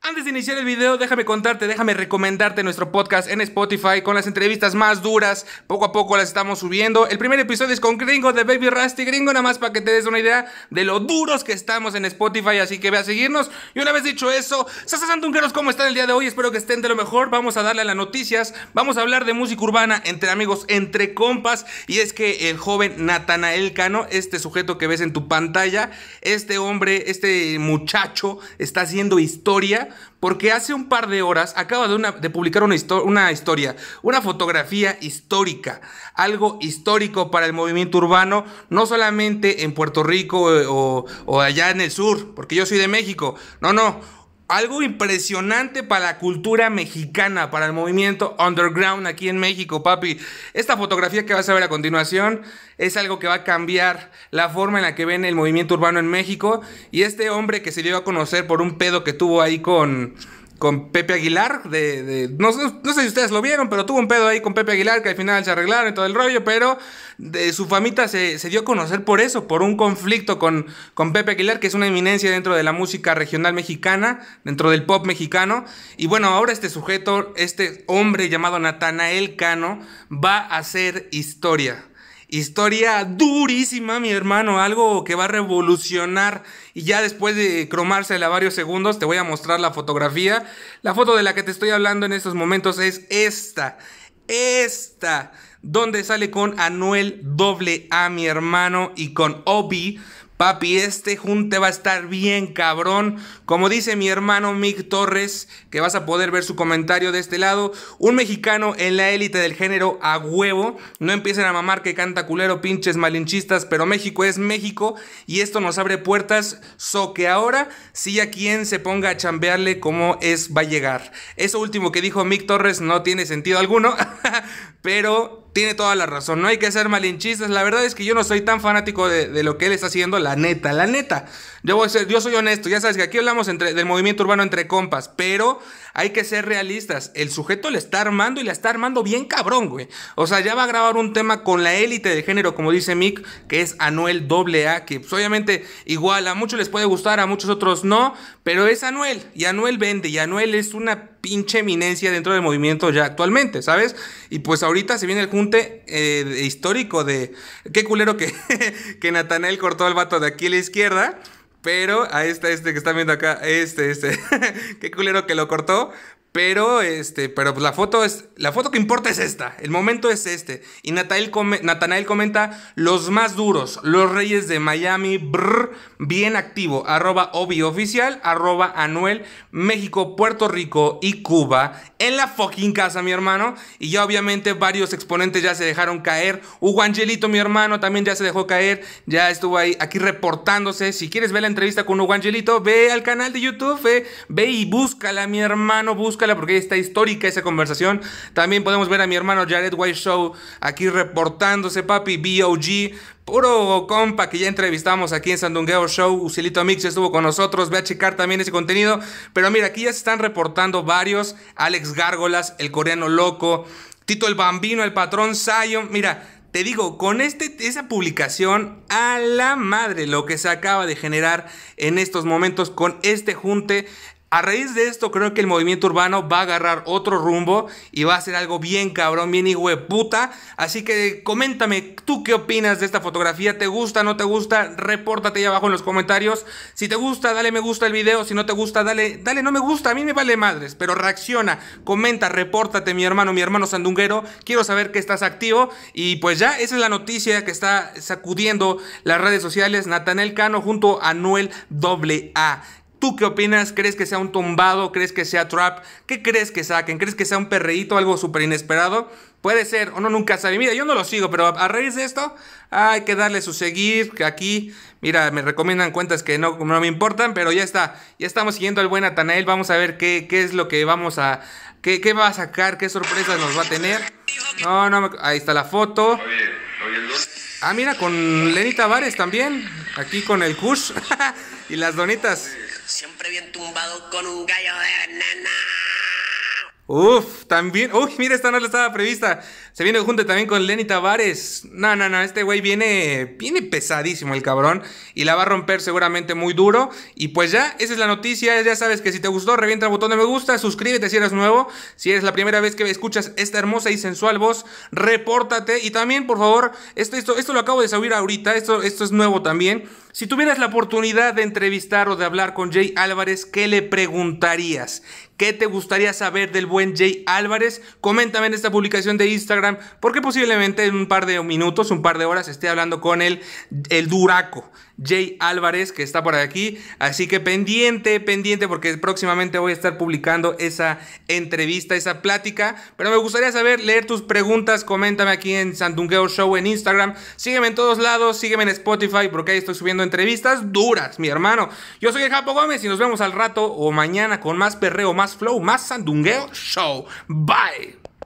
Antes de iniciar el video, déjame contarte, déjame recomendarte nuestro podcast en Spotify con las entrevistas más duras. Poco a poco las estamos subiendo. El primer episodio es con Gringo de Baby Rusty Gringo, nada más para que te des una idea de lo duros que estamos en Spotify, así que ve a seguirnos. Y una vez dicho eso, Sasa Santungueros, ¿cómo están el día de hoy? Espero que estén de lo mejor. Vamos a darle a las noticias, vamos a hablar de música urbana entre amigos, entre compas. Y es que el joven Natanael Cano, este sujeto que ves en tu pantalla, este hombre, este muchacho, está haciendo historia porque hace un par de horas acaba de, publicar una, historia, una fotografía histórica, algo histórico para el movimiento urbano, no solamente en Puerto Rico eh, o, o allá en el sur, porque yo soy de México, no, no, algo impresionante para la cultura mexicana, para el movimiento underground aquí en México, papi. Esta fotografía que vas a ver a continuación es algo que va a cambiar la forma en la que ven el movimiento urbano en México. Y este hombre que se dio a conocer por un pedo que tuvo ahí con con Pepe Aguilar. De, no, sé si ustedes lo vieron, pero tuvo un pedo ahí con Pepe Aguilar que al final se arreglaron y todo el rollo, pero de, su famita se, dio a conocer por eso, por un conflicto con, con Pepe Aguilar, que es una eminencia dentro de la música regional mexicana, dentro del pop mexicano. Y bueno, ahora este sujeto, este hombre llamado Natanael Cano, va a hacer historia historia durísima, mi hermano, algo que va a revolucionar. Y ya después de cromársela varios segundos, te voy a mostrar la fotografía. La foto de la que te estoy hablando en estos momentos es esta, esta, donde sale con Anuel doble A, mi hermano, y con Obi Papi, este junte va a estar bien cabrón. Como dice mi hermano Mick Torres, que vas a poder ver su comentario de este lado. Un mexicano en la élite del género a huevo. No empiecen a mamar que canta culero, pinches malinchistas, pero México es México y esto nos abre puertas. So que ahora sí a quien se ponga a chambearle como es va a llegar. Eso último que dijo Mick Torres no tiene sentido alguno, pero tiene toda la razón. No hay que ser malinchistas. La verdad es que yo no soy tan fanático de, lo que él está haciendo, la neta, la neta. Yo, voy a ser, yo soy honesto, ya sabes que aquí hablamos entre, del movimiento urbano entre compas, pero hay que ser realistas. El sujeto le está armando y le está armando bien cabrón, güey. O sea, ya va a grabar un tema con la élite de género, como dice Mick, que es Anuel AA, que pues, obviamente igual a muchos les puede gustar, a muchos otros no, pero es Anuel. Y Anuel vende, y Anuel es una pinche eminencia dentro del movimiento ya actualmente, ¿sabes? Y pues ahorita se viene el junte eh, histórico de. Qué culero que, que Natanael cortó al vato de aquí a la izquierda. Pero a este, este que están viendo acá, este, este, qué culero que lo cortó. Pero, este, pero pues, la foto es, la foto que importa es esta, el momento es este. Y Natanael, comenta, los más duros, los reyes de Miami, bien activo, arroba obi oficial, arroba anuel, México, Puerto Rico y Cuba en la fucking casa, mi hermano. Y ya obviamente varios exponentes ya se dejaron caer. Hugo Angelito, mi hermano, también ya se dejó caer. Ya estuvo ahí aquí reportándose. Si quieres ver la entrevista con Hugo Angelito, ve al canal de YouTube. Eh. Ve y búscala, mi hermano, búscala porque ahí está histórica esa conversación. También podemos ver a mi hermano Jared White Show aquí reportándose, papi. BOG. Puro compa que ya entrevistamos aquí en Sandungueo Show, Usilito Mix estuvo con nosotros, ve a checar también ese contenido. Pero mira, aquí ya se están reportando varios, Alex Gárgolas, el coreano loco, Tito el Bambino, el patrón Sayo. Mira, te digo, con este, esa publicación, a la madre lo que se acaba de generar en estos momentos con este junte, a raíz de esto, creo que el movimiento urbano va a agarrar otro rumbo y va a ser algo bien cabrón, bien puta. Así que coméntame, ¿tú qué opinas de esta fotografía? ¿Te gusta, no te gusta? Repórtate ahí abajo en los comentarios. Si te gusta, dale me gusta al video. Si no te gusta, dale, dale no me gusta. A mí me vale madres, pero reacciona, comenta, repórtate, mi hermano, mi hermano sandunguero. Quiero saber que estás activo. Y pues ya, esa es la noticia que está sacudiendo las redes sociales. Natanel Cano junto a Noel AA. ¿Tú qué opinas? ¿Crees que sea un tumbado? ¿Crees que sea trap? ¿Qué crees que saquen? ¿Crees que sea un perreíto, algo súper inesperado? Puede ser, o no nunca sabe. Mira, yo no lo sigo, pero a raíz de esto hay que darle su seguir aquí. Mira, me recomiendan cuentas que no, no me importan, pero ya está. Ya estamos siguiendo al buen Atanael. Vamos a ver qué, qué es lo que vamos a... Qué, va a sacar, qué sorpresas nos va a tener. No, no, ahí está la foto. Ah, mira, con Lenita Tavares también. Aquí con el Kush y las donitas. Siempre bien tumbado con un gallo de nena. Uf, también. Uy, mira, esta no la estaba prevista. Se viene junto también con Lenny Tavares. No, no, no, este güey viene, viene pesadísimo el cabrón y la va a romper seguramente muy duro. Y pues ya, esa es la noticia. Ya sabes que si te gustó, revienta el botón de me gusta, suscríbete si eres nuevo. Si eres la primera vez que escuchas esta hermosa y sensual voz, repórtate. Y también, por favor, esto, esto, lo acabo de subir ahorita, esto, esto es nuevo también. Si tuvieras la oportunidad de entrevistar o de hablar con Jay Álvarez, ¿qué le preguntarías? ¿Qué te gustaría saber del buen Jay Álvarez? Coméntame en esta publicación de Instagram porque posiblemente en un par de minutos, un par de horas, esté hablando con el, el Duraco, Jay Álvarez, que está por aquí. Así que pendiente, pendiente, porque próximamente voy a estar publicando esa entrevista, esa plática. Pero me gustaría saber, leer tus preguntas, coméntame aquí en Sandungueo Show en Instagram. Sígueme en todos lados, sígueme en Spotify, porque ahí estoy subiendo entrevistas duras, mi hermano. Yo soy el Japo Gómez y nos vemos al rato o mañana con más perreo, más flow, más Sandungueo Show. Bye.